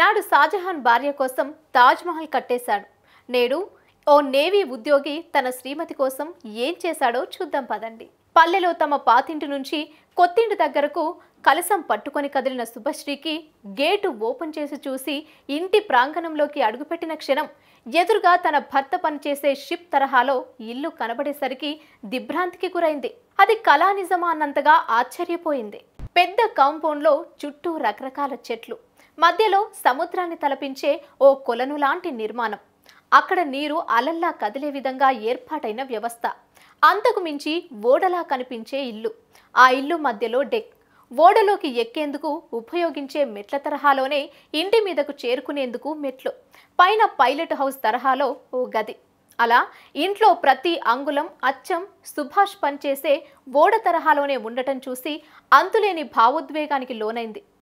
నాడు షాజహాన్ భార్య కోసం తాజ్మహల్ కట్టేశాడు నేడు ఓ నేవీ ఉద్యోగి తన శ్రీమతి కోసం ఏం చేశాడో చూద్దాం పదండి పల్లెలో తమ పాతింటి నుంచి కొత్తింటి దగ్గరకు కలసం పట్టుకొని కదిలిన శుభశ్రీకి గేటు ఓపెన్ చేసి చూసి ఇంటి ప్రాంగణంలోకి అడుగుపెట్టిన క్షణం ఎదురుగా తన భర్త పనిచేసే షిప్ తరహాలో ఇల్లు కనబడేసరికి దిభ్రాంతికి గురైంది అది కళానిజమా అన్నంతగా ఆశ్చర్యపోయింది పెద్ద కాంపౌండ్లో చుట్టూ రకరకాల చెట్లు మధ్యలో సముద్రాన్ని తలపించే ఓ కొలను లాంటి నిర్మాణం అక్కడ నీరు అలల్లా కదిలే విధంగా ఏర్పాటైన వ్యవస్థ అంతకు మించి ఓడలా కనిపించే ఇల్లు ఆ ఇల్లు మధ్యలో డెక్ ఓడలోకి ఎక్కేందుకు ఉపయోగించే మెట్ల తరహాలోనే ఇంటి మీదకు చేరుకునేందుకు మెట్లు పైన పైలట్ హౌస్ తరహాలో ఓ గది అలా ఇంట్లో ప్రతి అంగుళం అచ్చం సుభాష్ పనిచేసే ఓడ తరహాలోనే ఉండటం చూసి అంతులేని భావోద్వేగానికి లోనైంది